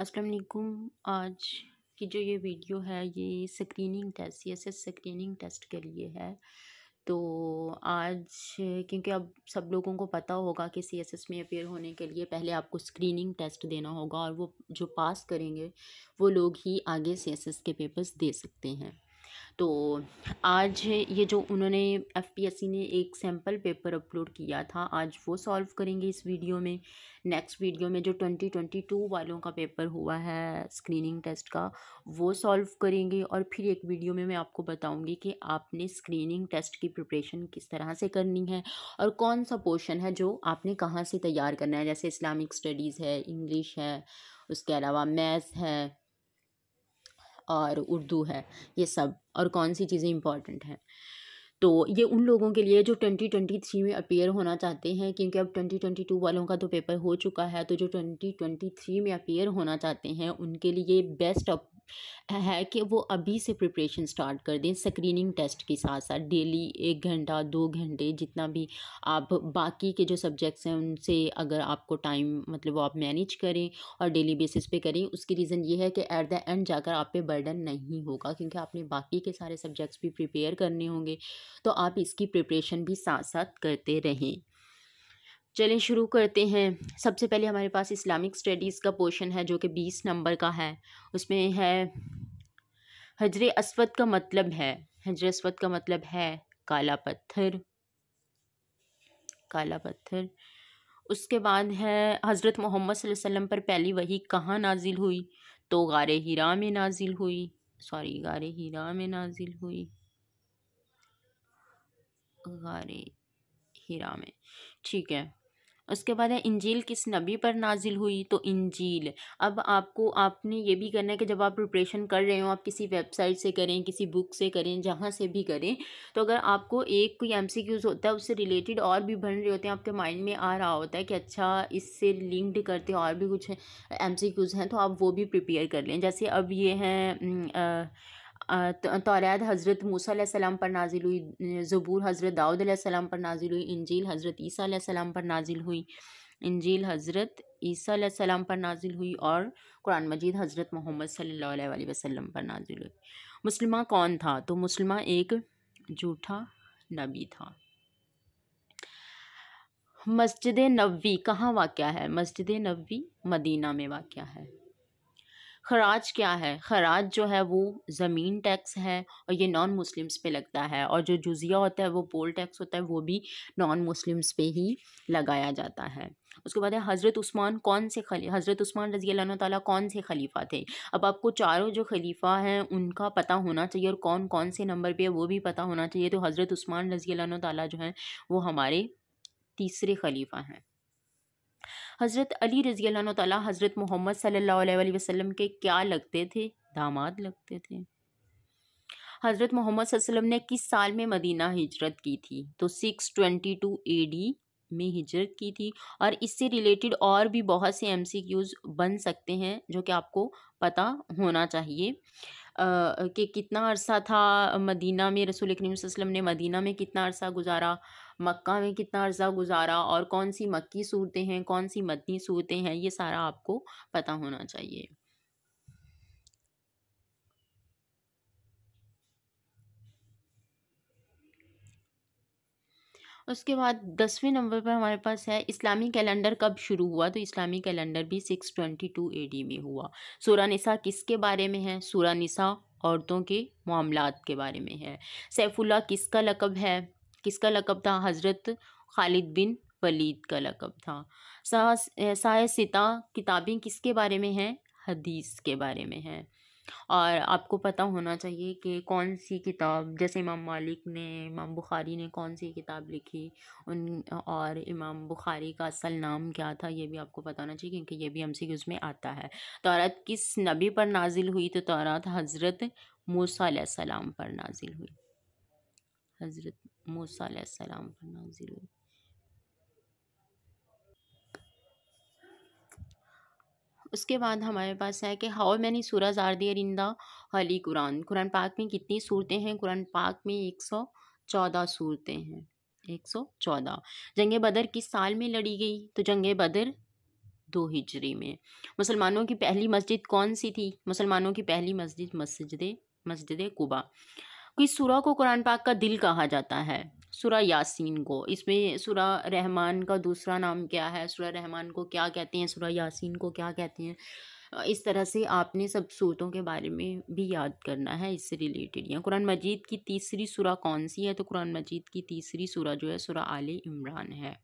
अस्सलाम वालेकुम आज की जो ये वीडियो है ये स्क्रीनिंग टेस्ट ये एस स्क्रीनिंग टेस्ट के लिए है तो आज क्योंकि अब सब लोगों को पता होगा कि सी एस एस में अपेयर होने के लिए पहले आपको स्क्रीनिंग टेस्ट देना होगा और वो जो पास करेंगे वो लोग ही आगे सी एस एस के पेपर्स दे सकते हैं तो आज ये जो उन्होंने एफपीएससी ने एक सैम्पल पेपर अपलोड किया था आज वो सॉल्व करेंगे इस वीडियो में नेक्स्ट वीडियो में जो ट्वेंटी ट्वेंटी टू वालों का पेपर हुआ है स्क्रीनिंग टेस्ट का वो सॉल्व करेंगे और फिर एक वीडियो में मैं आपको बताऊंगी कि आपने स्क्रीनिंग टेस्ट की प्रिपरेशन किस तरह से करनी है और कौन सा पोर्शन है जो आपने कहाँ से तैयार करना है जैसे इस्लामिक स्टडीज़ है इंग्लिश है उसके अलावा मैथ्स है और उर्दू है ये सब और कौन सी चीज़ें इंपॉर्टेंट हैं तो ये उन लोगों के लिए जो ट्वेंटी ट्वेंटी थ्री में अपेयर होना चाहते हैं क्योंकि अब ट्वेंटी ट्वेंटी टू वालों का तो पेपर हो चुका है तो जो ट्वेंटी ट्वेंटी थ्री में अपेयर होना चाहते हैं उनके लिए बेस्ट है कि वो अभी से प्रिपरेशन स्टार्ट कर दें स्क्रीनिंग टेस्ट के साथ साथ डेली एक घंटा दो घंटे जितना भी आप बाकी के जो सब्जेक्ट्स हैं उनसे अगर आपको टाइम मतलब वो आप मैनेज करें और डेली बेसिस पे करें उसकी रीज़न ये है कि एट द एंड जाकर आप पे बर्डन नहीं होगा क्योंकि आपने बाकी के सारे सब्जेक्ट्स भी प्रिपेयर करने होंगे तो आप इसकी प्रिपरेशन भी साथ साथ करते रहें चलें शुरू करते हैं सबसे पहले हमारे पास इस्लामिक स्टडीज़ का पोर्शन है जो कि बीस नंबर का है उसमें है हजर असवद का मतलब है हजर असवद का मतलब है काला पत्थर काला पत्थर उसके बाद है हज़रत मोहम्मद वसल्लम पर पहली वही कहाँ नाजिल हुई तो गार हीरा में नाजिल हुई सॉरी गार हीरा में नाजिल हुई गार हीरा में ठीक है उसके बाद है इंजील किस नबी पर नाजिल हुई तो इंजील अब आपको आपने ये भी करना है कि जब आप प्रिपरेशन कर रहे हो आप किसी वेबसाइट से करें किसी बुक से करें जहाँ से भी करें तो अगर आपको एक कोई एम होता है उससे रिलेटेड और भी बन रहे होते हैं आपके माइंड में आ रहा होता है कि अच्छा इससे लिंक्ड करते और भी कुछ एम हैं तो आप वो भी प्रिपेयर कर लें जैसे अब ये हैं तौरात हज़रत मूसा पर नाजिल हुई ज़बूर हज़रत दाऊद पर नाजिल हुई इंजील हज़रत ईसा पर नाजिल हुई इंजील हज़रत ईसा सलाम पर नाजिल हुई और कुरान मजीद हज़रत मोहम्मद सल्लल्लाहु अलैहि वसल्लम पर नाजिल हुई मुसलमा कौन था तो मुसलमा एक झूठा नबी था मस्जिद नबी कहाँ वाक़ है मस्जिद नबी मदीना में वाक़ है खराज क्या है खराज जो है वो ज़मीन टैक्स है और ये नॉन मुस्लिम्स पे लगता है और जो जुजिया होता है वो पोल टैक्स होता है वो भी नॉन मुस्लिम्स पे ही लगाया जाता है उसके बाद है हज़रत उस्मान कौन से खली हज़रत उस्मान रजी ताली कौन से खलीफा थे अब आपको चारों जो खलीफा हैं उनका पता होना चाहिए और कौन कौन से नंबर पर है वो भी पता होना चाहिए तो हज़रत उस्मान रजी ताली जो हैं वो हमारे तीसरे खलीफा हैं हज़रत अली रज़ी तला हज़रत मोहम्मद सल्ला वसम के क्या लगते थे दामाद लगते थे हज़रत मोहम्मद वसलम ने किस साल में मदीना हिजरत की थी तो six twenty two A D में हिजरत की थी और इससे रिलेटेड और भी बहुत से एम सी क्यूज़ बन सकते हैं जो कि आपको पता होना चाहिए कि कितना अरसा था मदीना में रसूल करीम ने मदीना में कितना अरसा गुजारा मक्का में कितना अर्सा गुजारा और कौन सी मक्की सूरतें हैं कौन सी मदनी सूरतें हैं ये सारा आपको पता होना चाहिए उसके बाद दसवें नंबर पर हमारे पास है इस्लामी कैलेंडर कब शुरू हुआ तो इस्लामी कैलेंडर भी six twenty two A D में हुआ सूरा निसा किसके बारे में है सूरा निसा औरतों के मामलात के बारे में है सैफुल्ला किसका लकब है किसका लकब था हज़रत खालिद बिन वलीद का लकब था साय सिता किताबें किसके बारे में हैं हदीस के बारे में हैं और आपको पता होना चाहिए कि कौन सी किताब जैसे इमाम मालिक ने इमाम बुखारी ने कौन सी किताब लिखी उन और इमाम बुखारी का असल नाम क्या था ये भी आपको पता होना चाहिए क्योंकि ये भी हमसे कि उसमें आता है तौरात किस नबी पर नाजिल हुई तो तौरात हज़रत मूसा सलाम पर नाजिल हुई हज़रत मूसम सलाम पर नाजिल हुई उसके बाद हमारे पास है कि how many surahs are there in the holy Quran Quran पाक में कितनी सूरतें हैं कुरान पाक में एक सौ चौदह सूरतें हैं एक सौ चौदह जंग बदर किस साल में लड़ी गई तो जंग बदर दो हिजरी में मुसलमानों की पहली मस्जिद कौन सी थी मुसलमानों की पहली मस्जिद मस्जिद मस्जिद कुबा कि सुरा को कुरान पाक का दिल कहा जाता है सुरा यासीन को इसमें सुरा रहमान का दूसरा नाम क्या है सुरा रहमान को क्या कहते हैं सुरा यासीन को क्या कहते हैं इस तरह से आपने सब सूरतों के बारे में भी याद करना है इससे रिलेटेड या कुरान मजीद की तीसरी सुरा कौन सी है तो कुरान मजीद की तीसरी सुरा जो है सुरा आले इमरान है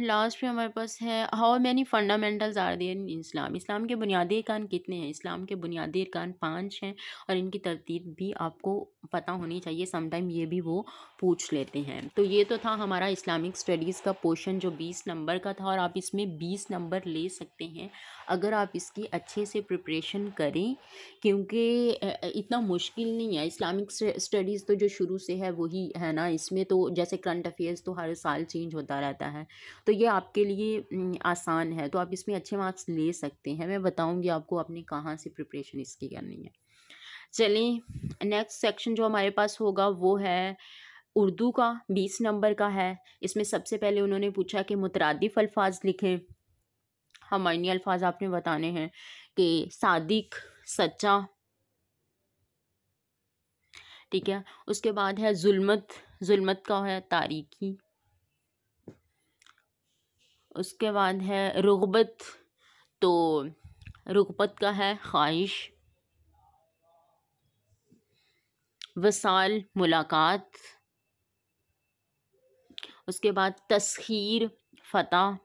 लास्ट में हमारे पास है how many fundamentals are there in Islam Islam के बुनियादी अरकान कितने हैं इस्लाम के बुनियादी अरकान पाँच हैं और इनकी तरतीब भी आपको पता होनी चाहिए समटाइम ये भी वो पूछ लेते हैं तो ये तो था हमारा इस्लामिक स्टडीज़ का पोर्शन जो बीस नंबर का था और आप इसमें बीस नंबर ले सकते हैं अगर आप इसकी अच्छे से प्रिपरेशन करें क्योंकि इतना मुश्किल नहीं है इस्लामिक स्टडीज़ तो जो शुरू से है वही है ना इसमें तो जैसे करंट अफेयर्स तो हर साल चेंज होता रहता है तो ये आपके लिए आसान है तो आप इसमें अच्छे मार्क्स ले सकते हैं मैं बताऊँगी आपको आपने कहाँ से प्रिपरेशन इसकी करनी है चलें नेक्स्ट सेक्शन जो हमारे पास होगा वो है उर्दू का बीस नंबर का है इसमें सबसे पहले उन्होंने पूछा कि मुतरदिफ अल्फाज लिखें हमायनी अल्फाज आपने बताने हैं कि सादिक सच्चा ठीक है उसके बाद है जुल्मत जुल्मत का है तारीखी उसके बाद है रुगबत तो रुगबत का है ख्वाहिश वसाल मुलाकात उसके बाद तस्खीर फ़तह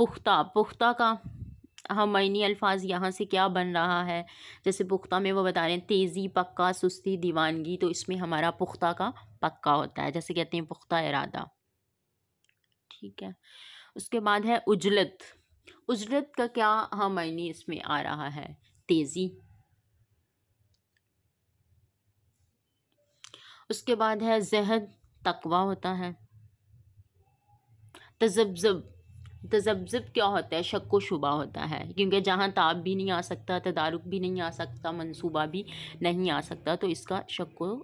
पुख्ता पुख्ता का हम मैनी अल्फाज यहाँ से क्या बन रहा है जैसे पुख्ता में वो बता रहे हैं तेज़ी पक्का सुस्ती दीवानगी तो इसमें हमारा पुख्ता का पक्का होता है जैसे कहते हैं पुख्ता इरादा ठीक है उसके बाद है उजलत उजलत का क्या हाँ मायने इसमें आ रहा है तेज़ी उसके बाद है जहद तकवा होता है तजब्जब तजब्जब क्या होता है शक व शुबा होता है क्योंकि जहाँ ताप भी नहीं आ सकता तदारुक भी नहीं आ सकता मंसूबा भी नहीं आ सकता तो इसका शक व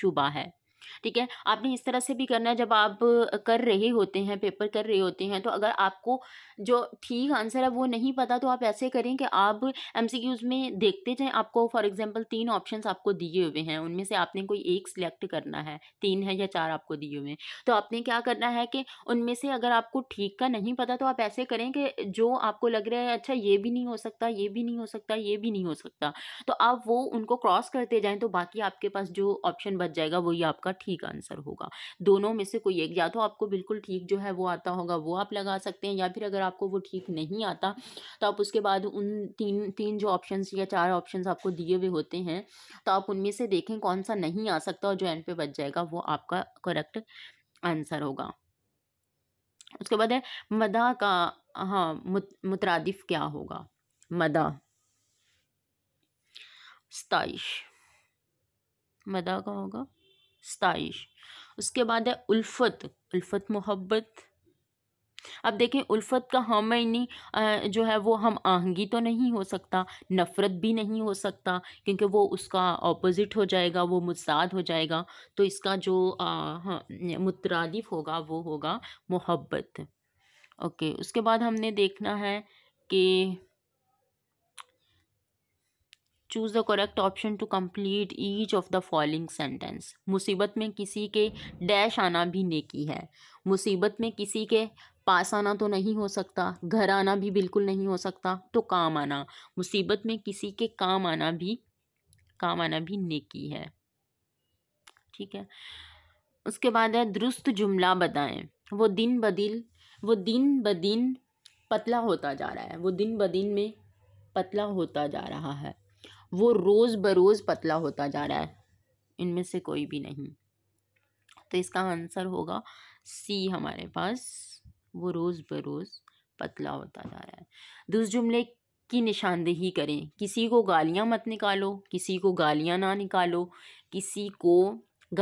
शुबा है ठीक है आपने इस तरह से भी करना है जब आप कर रहे होते हैं पेपर कर रहे होते हैं तो अगर आपको जो ठीक आंसर है वो नहीं पता तो आप ऐसे करें कि आप एम में देखते जाएं आपको फॉर एग्ज़ाम्पल तीन ऑप्शन आपको दिए हुए हैं उनमें से आपने कोई एक सिलेक्ट करना है तीन है या चार आपको दिए हुए हैं तो आपने क्या करना है कि उनमें से अगर आपको ठीक का नहीं पता तो आप ऐसे करें कि जो आपको लग रहा है अच्छा ये भी नहीं हो सकता ये भी नहीं हो सकता ये भी नहीं हो सकता तो आप वो उनको क्रॉस करते जाएँ तो बाकी आपके पास जो ऑप्शन बच जाएगा वही आपका आपका ठीक आंसर होगा दोनों में से कोई एक या तो आपको बिल्कुल ठीक जो है वो आता होगा वो आप लगा सकते हैं या फिर अगर आपको वो ठीक नहीं आता तो आप उसके बाद उन तीन तीन जो ऑप्शन या चार ऑप्शन आपको दिए हुए होते हैं तो आप उनमें से देखें कौन सा नहीं आ सकता और जो एंड पे बच जाएगा वो आपका करेक्ट आंसर होगा उसके बाद है मदा का हाँ मुतरदिफ क्या होगा मदा सताइश मदा का होगा सताइश उसके बाद है उल्फत उल्फत मोहब्बत अब देखें उल्फत का हम यानी जो है वो हम आहंगी तो नहीं हो सकता नफ़रत भी नहीं हो सकता क्योंकि वो उसका ऑपोज़िट हो जाएगा वो मुसाद हो जाएगा तो इसका जो मुतरदफ होगा वो होगा मोहब्बत ओके उसके बाद हमने देखना है कि choose the correct option to complete each of the following sentence मुसीबत में किसी के डैश आना भी नेकी है मुसीबत में किसी के पास आना तो नहीं हो सकता घर आना भी बिल्कुल नहीं हो सकता तो काम आना मुसीबत में किसी के काम आना भी काम आना भी नेकी है ठीक है उसके बाद है दुरुस्त जुमला बताएं वो दिन ब दिन वो दिन ब दिन पतला होता जा रहा है वो दिन ब दिन में पतला होता जा रहा है वो रोज़ बरोज़ पतला होता जा रहा है इनमें से कोई भी नहीं तो इसका आंसर होगा सी हमारे पास वो रोज़ बरोज़ पतला होता जा रहा है दूस जुमले की निशानदेही करें किसी को गालियाँ मत निकालो किसी को गालियाँ ना निकालो किसी को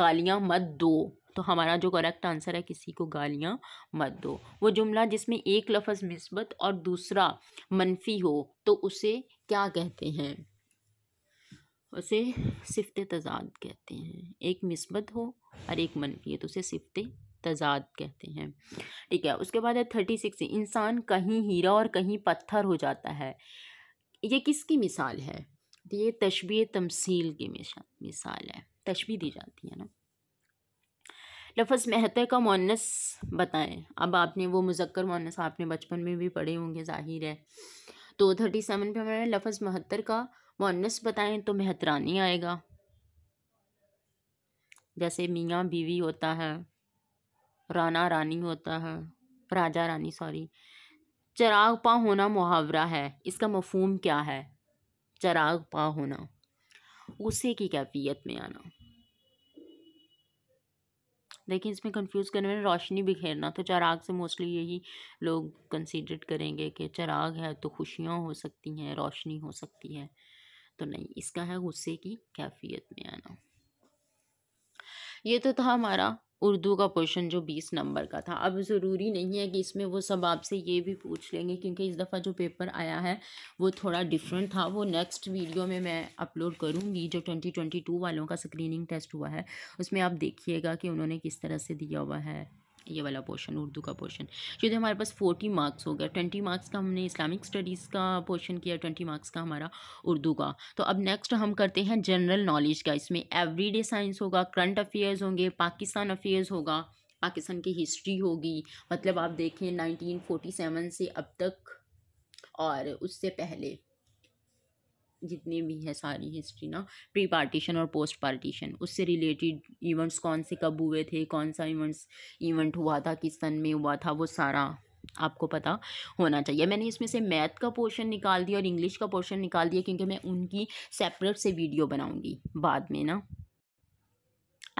गालियाँ मत दो तो हमारा जो करेक्ट आंसर है किसी को गालियाँ मत दो वो जुमला जिसमें एक लफज मिसबत और दूसरा मनफी हो तो उसे क्या कहते हैं उसे सिफ्त तजाद कहते हैं एक मिसबत हो और एक मनफियत उसे सिफ्त तजाद कहते हैं ठीक है उसके बाद है थर्टी सिक्स इंसान कहीं हीरा और कहीं पत्थर हो जाता है ये किसकी मिसाल है तो ये तशबी तमसील की मिसाल है तशबी दी जाती है ना लफज महतर का मोनस बताएं अब आपने वो मुजक्र मोनस आपने बचपन में भी पढ़े होंगे ज़ाहिर है तो थर्टी सेवन पे हमारे लफज महत्तर का मुन्नस बताएं तो मेहतरानी आएगा जैसे मियाँ बीवी होता है राना रानी होता है राजा रानी सॉरी चराग पा होना मुहावरा है इसका मफहम क्या है चराग पा होना उसे की कैफियत में आना देखिए इसमें कंफ्यूज करने में रोशनी बिखेरना तो चराग से मोस्टली यही लोग कंसीडर करेंगे कि चराग है तो खुशियाँ हो सकती हैं रोशनी हो सकती है तो नहीं इसका है गुस्से की कैफियत में आना ये तो था हमारा उर्दू का पोर्शन जो बीस नंबर का था अब ज़रूरी नहीं है कि इसमें वो सब आपसे ये भी पूछ लेंगे क्योंकि इस दफ़ा जो पेपर आया है वो थोड़ा डिफरेंट था वो नेक्स्ट वीडियो में मैं अपलोड करूँगी जो ट्वेंटी ट्वेंटी टू वालों का स्क्रीनिंग टेस्ट हुआ है उसमें आप देखिएगा कि उन्होंने किस तरह से दिया हुआ है ये वाला पोर्शन उर्दू का पोर्शन यदि हमारे पास फोर्टी मार्क्स हो गया ट्वेंटी मार्क्स का हमने इस्लामिक स्टडीज़ का पोर्शन किया ट्वेंटी मार्क्स का हमारा उर्दू का तो अब नेक्स्ट हम करते हैं जनरल नॉलेज का इसमें एवरीडे साइंस होगा करंट अफेयर्स होंगे पाकिस्तान अफेयर्स होगा पाकिस्तान की हिस्ट्री होगी मतलब आप देखें नाइनटीन सेवन से अब तक और उससे पहले जितनी भी है सारी हिस्ट्री ना प्री पार्टीशन और पोस्ट पार्टीशन उससे रिलेटेड इवेंट्स कौन से कब हुए थे कौन सा इवेंट्स इवेंट हुआ था किस सन में हुआ था वो सारा आपको पता होना चाहिए मैंने इसमें से मैथ का पोर्शन निकाल दिया और इंग्लिश का पोर्शन निकाल दिया क्योंकि मैं उनकी सेपरेट से वीडियो बनाऊंगी बाद में ना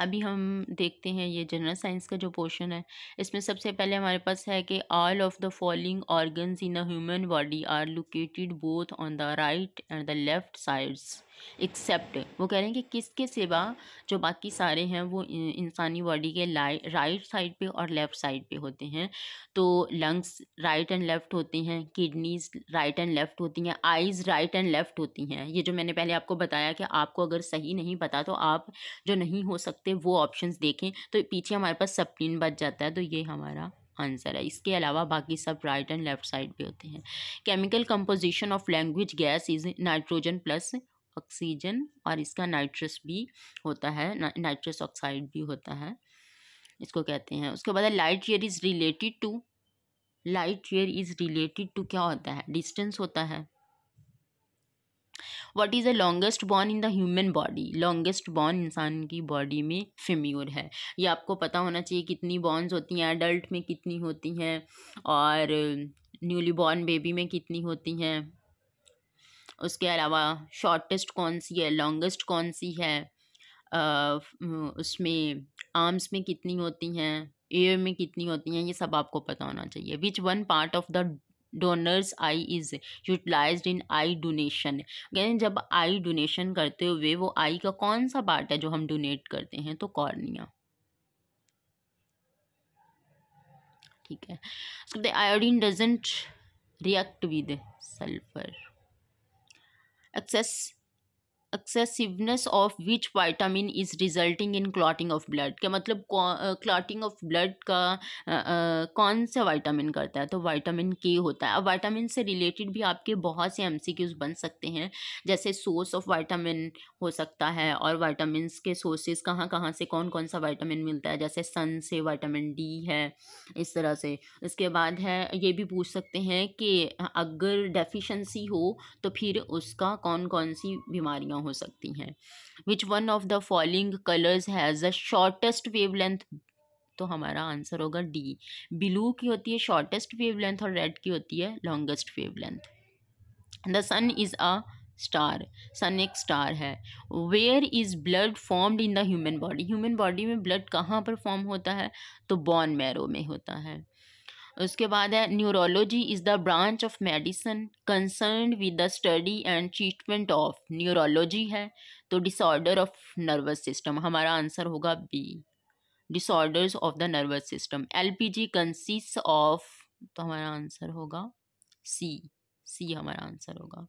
अभी हम देखते हैं ये जनरल साइंस का जो पोर्शन है इसमें सबसे पहले हमारे पास है कि all of the following organs in the human body are located both on the right and the left sides except वो कह रहे हैं कि किसके सिवा जो बाकी सारे हैं वो इंसानी बॉडी के राइट साइड पे और लेफ़्ट साइड पे होते हैं तो लंग्स राइट एंड लेफ़्ट होते हैं किडनीज राइट एंड लेफ़्ट होती हैं आइज़ राइट एंड लेफ़्ट होती हैं ये जो मैंने पहले आपको बताया कि आपको अगर सही नहीं पता तो आप जो नहीं हो सकते वो ऑप्शन देखें तो पीछे हमारे पास सप्लिन बच जाता है तो ये हमारा आंसर है इसके अलावा बाकी सब राइट एंड लेफ्ट साइड पे होते हैं chemical composition of laughing gas is nitrogen plus oxygen और इसका नाइट्रस भी होता है नाइट्रस ऑक्साइड भी होता है इसको कहते हैं उसके बाद light year is related to light year is related to क्या होता है डिस्टेंस होता है what is the longest bone in the human body longest bone इंसान की बॉडी में फेम्योर है ये आपको पता होना चाहिए कितनी बॉन्स होती हैं एडल्ट में कितनी होती हैं और न्यूली बॉर्न बेबी में कितनी होती हैं उसके अलावा शॉर्टेस्ट कौन सी है लॉन्गेस्ट कौन सी है उसमें आर्म्स में कितनी होती हैं एयर में कितनी होती हैं ये सब आपको पता होना चाहिए which one part of the donors eye is utilise in eye donation यानी जब आई डोनेशन करते हुए वो आई का कौन सा पार्ट है जो हम डोनेट करते हैं तो कॉर्निया ठीक है iodine doesn't react with sulphur access excessiveness of which vitamin is resulting in clotting of blood क्या मतलब क्लॉटिंग ऑफ ब्लड का कौन सा वाइटामिन करता है तो वाइटामिन के होता है अब वाइटामिन से रिलेटेड भी आपके बहुत से एम बन सकते हैं जैसे सोर्स ऑफ वाइटामिन हो सकता है और वाइटामिन के सोर्सेज कहाँ कहाँ से कौन कौन सा वाइटामिन मिलता है जैसे सन से वाइटामिन डी है इस तरह से इसके बाद है ये भी पूछ सकते हैं कि अगर डेफिशेंसी हो तो फिर उसका कौन कौन सी बीमारियाँ हो सकती हैं which one of the following colours has a shortest wave length तो हमारा आंसर होगा डी ब्लू की होती है शॉर्टेस्ट वेव लेंथ और रेड की होती है longest wave length the sun is a star sun एक स्टार है where is blood formed in the human body human body में ब्लड कहाँ पर फॉर्म होता है तो बॉन मैरो में होता है उसके बाद है neurology is the branch of medicine concern with the study and treatment of neurology है तो डिसऑर्डर ऑफ नर्वस सिस्टम हमारा आंसर होगा B disorders of the nervous system L P G consist of तो हमारा आंसर होगा C C हमारा answer होगा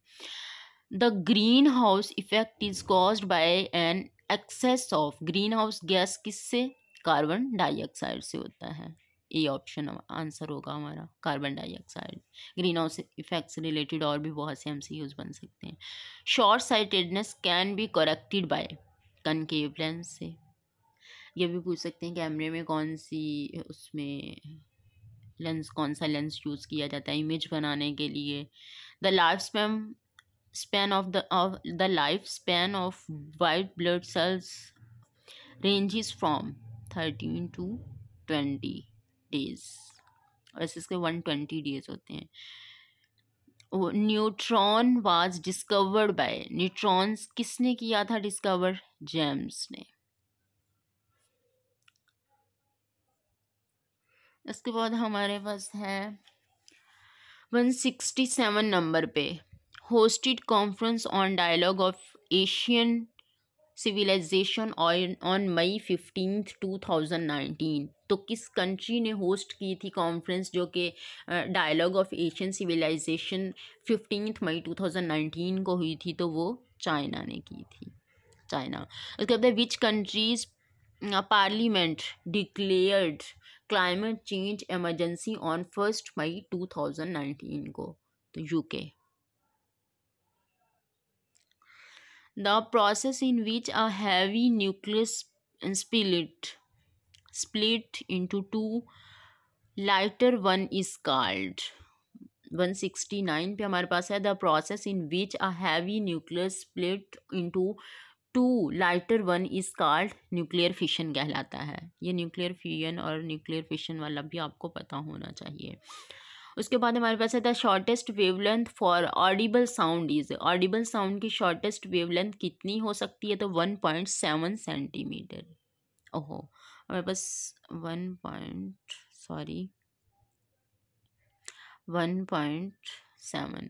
the green house effect is cause by an excess of green house gas किससे carbon dioxide से होता है ए ऑप्शन आंसर होगा हमारा carbon dioxide green house effects related और भी बहुत से एम बन सकते हैं short sightedness can be corrected by concave lens से ये भी पूछ सकते हैं कैमरे में कौन सी उसमें लेंस कौन सा लेंस यूज़ किया जाता है इमेज बनाने के लिए the life spam span of the of the life span of white blood cells ranges from thirteen to twenty days वैसे इसके वन ट्वेंटी डेज होते हैं neutron was discovered by neutrons किसने किया था डिस्कवर जेम्स ने इसके बाद हमारे पास है वन सिक्सटी सेवन नंबर पे hosted conference on dialogue of Asian civilisation on May fifteen nineteen तो किस कंट्री ने होस्ट की थी कॉन्फ्रेंस जो कि dialogue of Asian civilisation fifteen May two thousand nineteen को हुई थी तो वो चाइना ने की थी चाइना उसके बाद which countries parliament declared climate change emergency on first May two thousand nineteen को तो UK the process in which a heavy nucleus split split into two lighter one is sixty 169 पे हमारे पास है the process in which a heavy nucleus split into two lighter one is called nuclear fission कहलाता है ये nuclear fusion और nuclear fission वाला भी आपको पता होना चाहिए उसके बाद हमारे पास है the shortest wavelength for audible sound is audible sound की शॉर्टेस्ट वेवलेंथ कितनी हो सकती है तो वन पॉइंट सेवन सेंटीमीटर ओहो हमारे पास one point sorry one point seven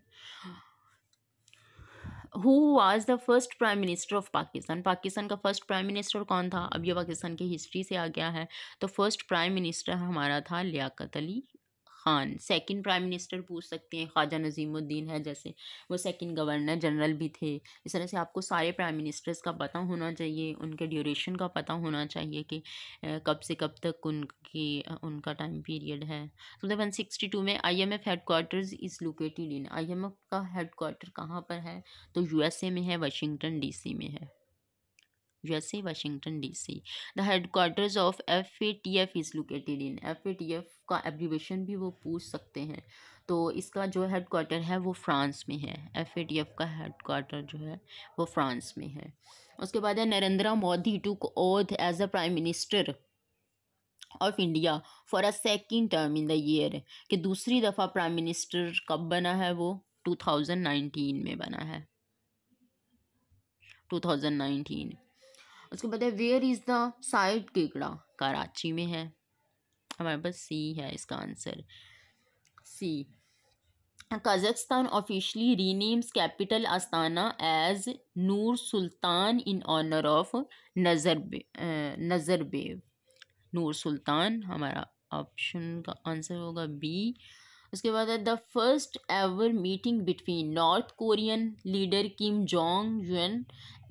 who was the first prime minister of Pakistan Pakistan का फर्स्ट प्राइम मिनिस्टर कौन था अब ये पाकिस्तान की हिस्ट्री से आ गया है तो फर्स्ट प्राइम मिनिस्टर हमारा था Liaquat Ali Khan second prime minister पूछ सकते हैं ख्वाजा नजीमुद्दीन है जैसे वो सेकंड गवर्नर जनरल भी थे इस तरह से आपको सारे प्राइम मिनिस्टर्स का पता होना चाहिए उनके ड्यूरेशन का पता होना चाहिए कि कब से कब तक उनकी उनका टाइम पीरियड है तो मतलब वन सिक्सटी टू में I M F headquarters is located in I M F का हेड कोार्टर कहाँ पर है तो यू एस ए में है वाशिंगटन डी सी में है USA, Washington DC. The headquarters of FATF is located in FATF का एब्रीवेशन भी वो पूछ सकते हैं तो इसका जो हेडकोार्टर है वो फ्रांस में है एफ ए टी एफ का क्वार्टर जो है वो फ्रांस में है उसके बाद है Narendra Modi took oath as a prime minister of India for a second term in the year कि दूसरी दफ़ा प्राइम मिनिस्टर कब बना है वो 2019 में बना है उसके बाद है वेयर इज़ द साइड केकड़ा कराची में है हमारे पास सी है इसका answer C Kazakhstan officially renames capital Astana as Nur Sultan in honour of Nazar Nazarbayev नूर सुल्तान हमारा ऑप्शन का आंसर होगा बी उसके बाद है the first ever meeting between North Korean leader Kim Jong Un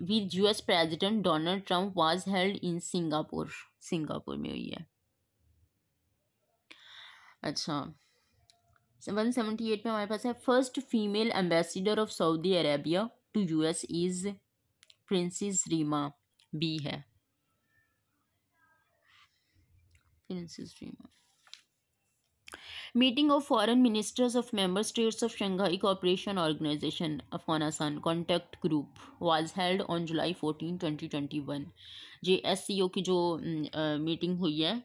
with US president Donald Trump was held in Singapore Singapore में हुई है अच्छा वन सेवेंटी एट में हमारे पास है first female ambassador of Saudi Arabia to US is princess Reema B है princess Reema meeting of foreign ministers of member states of Shanghai cooperation organisation Afghanistan contact group was held on July fourteen twenty twenty one J S C O की जो meeting mm, uh, हुई है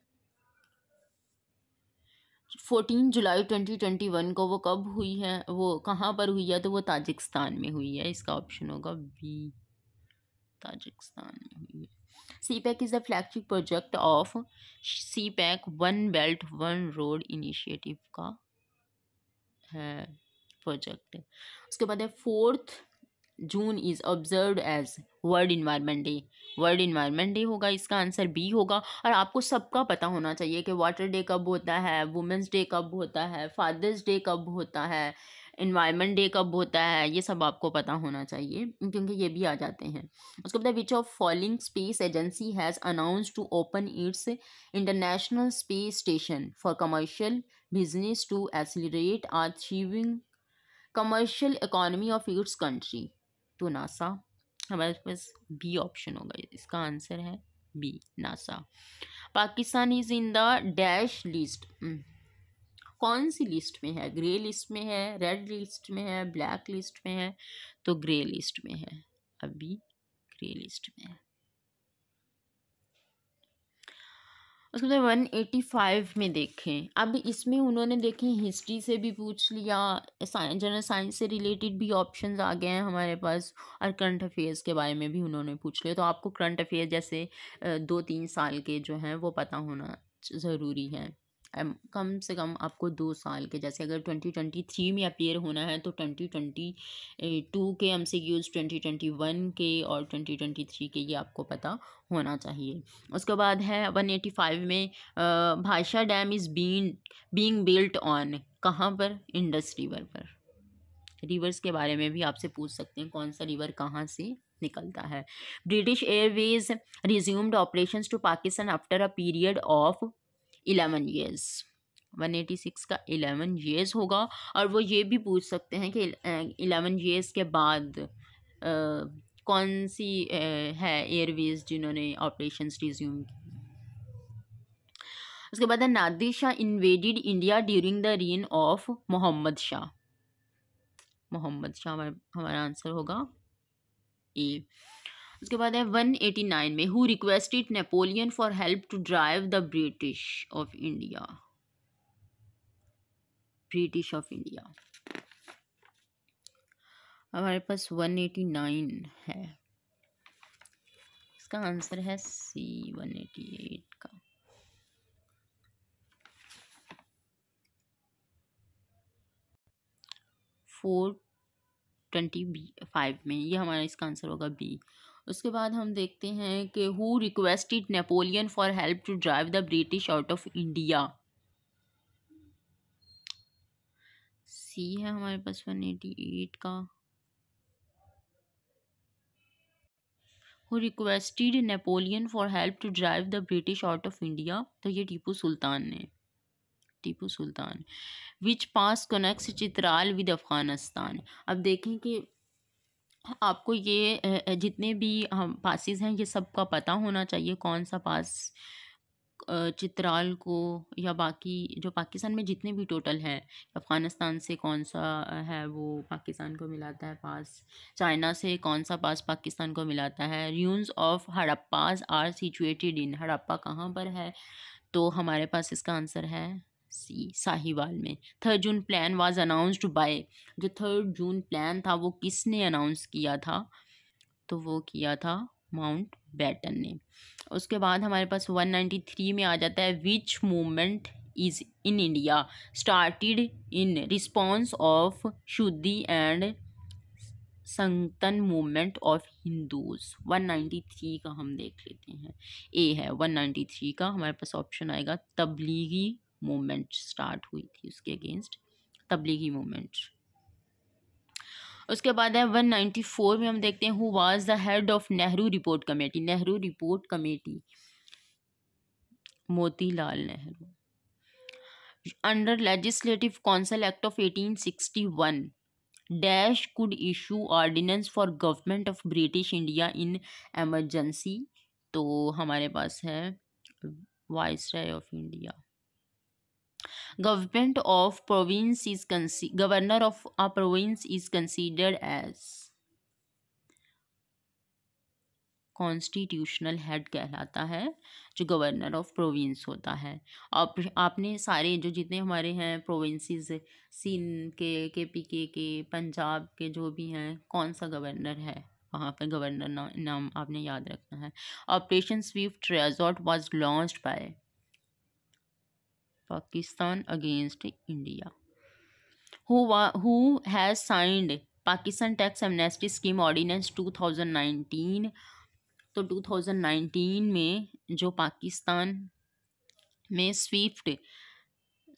fourteen July twenty twenty one को वो कब हुई है वो कहाँ पर हुई है तो वो ताजिकस्तान में हुई है इसका ऑप्शन होगा बी ताजिकस्तान में हुई है is the flagship project of CPEC one belt one road initiative का है प्रोजेक्ट उसके बाद है fourth June is observe as world environment day world environment day होगा इसका आंसर बी होगा और आपको सबका पता होना चाहिए कि वाटर डे कब होता है वुमेंस डे कब होता है फादर्स डे कब होता है इन्वायरमेंट डे कब होता है ये सब आपको पता होना चाहिए क्योंकि ये भी आ जाते हैं पता है which of following space agency has announce to open its international space station for commercial business to accelerate achieving commercial economy of its country तो नासा हमारे पास बी ऑप्शन होगा इसका आंसर है B NASA Pakistan is in the dash list कौन सी list में है ग्रे लिस्ट में है रेड लिस्ट में है ब्लैक लिस्ट में है तो ग्रे लिस्ट में है अभी ग्रे लिस्ट में है उसके बाद वन एटी फाइव में देखें अब इसमें उन्होंने देखें हिस्ट्री से भी पूछ लिया साइंस जनरल साइंस से रिलेटेड भी ऑप्शंस आ गए हैं हमारे पास और करंट अफेयर्स के बारे में भी उन्होंने पूछ लिया तो आपको करंट अफेयर जैसे दो तीन साल के जो हैं वो पता होना ज़रूरी है कम से कम आपको दो साल के जैसे अगर ट्वेंटी ट्वेंटी थ्री में अपेयर होना है तो ट्वेंटी ट्वेंटी टू के M C Qs twenty twenty one के और ट्वेंटी ट्वेंटी थ्री के ये आपको पता होना चाहिए उसके बाद है वन एटी फाइव में Bhasha dam is been being built on कहाँ पर इंडस रिवर पर रिवर्स के बारे में भी आपसे पूछ सकते हैं कौन सा रिवर कहाँ से निकलता है British Airways resumed operation to Pakistan after a period of eleven years 186 का 11 ईयर्स होगा और वो ये भी पूछ सकते हैं कि 11 ईयर्स के बाद आ, कौन सी आ, है एयरवेज जिन्होंने ऑपरेशन रिज्यूम की उसके बाद है Nadir Shah invaded India during the reign of Mohammad Shah Mohammad Shah हमारा आंसर होगा ए उसके बाद है वन एटी नाइन में who requested Napoleon for help to drive the British of India British of India हमारे पास वन एटी नाइन है इसका आंसर है सी वन एटी एट का फोर ट्वेंटी बी फाइव में ये हमारा इसका आंसर होगा बी उसके बाद हम देखते हैं कि who requested Napoleon for help to drive the British out of India C है हमारे पास वन एटी एट का who requested Napoleon for help to drive the British out of India तो ये टीपू सुल्तान ने Tipu Sultan which pass connect Chitral with Afghanistan अब देखें कि आपको ये जितने भी हम पासिस हैं ये सब का पता होना चाहिए कौन सा पास चित्राल को या बाकी जो पाकिस्तान में जितने भी टोटल हैं अफ़गानिस्तान से कौन सा है वो पाकिस्तान को मिलाता है पास चाइना से कौन सा पास पाकिस्तान को मिलाता है ruins of Harappa's are situated in Harappa कहाँ पर है तो हमारे पास इसका आंसर है सी साहिवाल में third June plan was announced by जो थर्ड जून प्लान था वो किसने अनाउंस किया था तो वो किया था माउंट बैटन ने उसके बाद हमारे पास 193 में आ जाता है which movement is in India started in response of Shuddhi and Sangathan movement of Hindus 193 का हम देख लेते हैं ए है 193 का हमारे पास ऑप्शन आएगा तबलीगी मूवमेंट स्टार्ट हुई थी उसके अगेंस्ट तबलीगी मूवमेंट उसके बाद है 194 में हम देखते हैं who was the head of Nehru report committee Nehru report committee Motilal Nehru under legislative council act of 1861 dash could issue ordinance for government of British India in emergency तो हमारे पास है viceroy of India government of province is कंसी governor of a province is considered as constitutional head कहलाता है जो governor of province होता है आप आपने सारे जो जितने हमारे हैं प्रोविंसेस सीन के के पी के के पंजाब के जो भी हैं कौन सा गवर्नर है वहाँ पर गवर्नर ना, नाम आपने याद रखना है operation swift retort was launch by Pakistan against India who has signed Pakistan tax amnesty scheme ordinance 2019 तो 2019 में जो पाकिस्तान में swift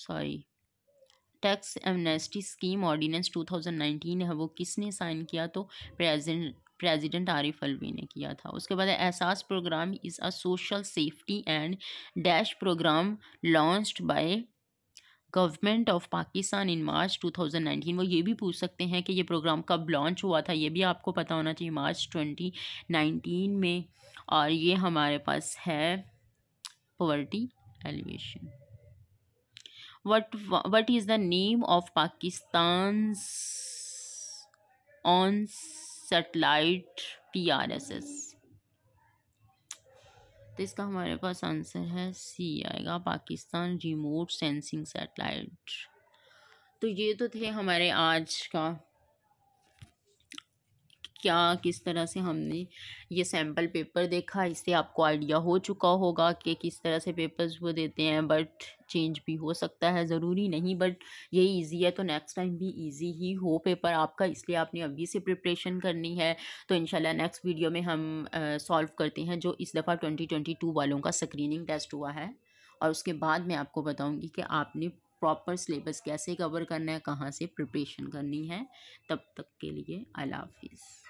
sorry tax amnesty scheme ordinance 2019 है वो किसने साइन किया तो प्रेजिडेंट प्रेसिडेंट आरिफ अलवी ने किया था उसके बाद Ehsaas programme is a social safety and dash programme launched by government of Pakistan in March 2019 वो ये भी पूछ सकते हैं कि ये प्रोग्राम कब लॉन्च हुआ था ये भी आपको पता होना चाहिए मार्च 2019 में और ये हमारे पास है poverty elevation what what is the name of Pakistan on satellite P R S S तो इसका हमारे पास आंसर है सी आएगा पाकिस्तान रिमोट सेंसिंग सेटेलाइट तो ये तो थे हमारे आज का क्या किस तरह से हमने ये सैम्पल पेपर देखा इससे आपको आइडिया हो चुका होगा कि किस तरह से पेपर्स वो देते हैं बट चेंज भी हो सकता है ज़रूरी नहीं बट ये इजी है तो नेक्स्ट टाइम भी इजी ही हो पेपर आपका इसलिए आपने अभी से प्रिपरेशन करनी है तो इनशाला नेक्स्ट वीडियो में हम सॉल्व करते हैं जो इस दफ़ा ट्वेंटी ट्वेंटी टू वालों का स्क्रीनिंग टेस्ट हुआ है और उसके बाद मैं आपको बताऊँगी कि आपने प्रॉपर सिलेबस कैसे कवर करना है कहाँ से प्रिपरेशन करनी है तब तक के लिए अला हाफिज़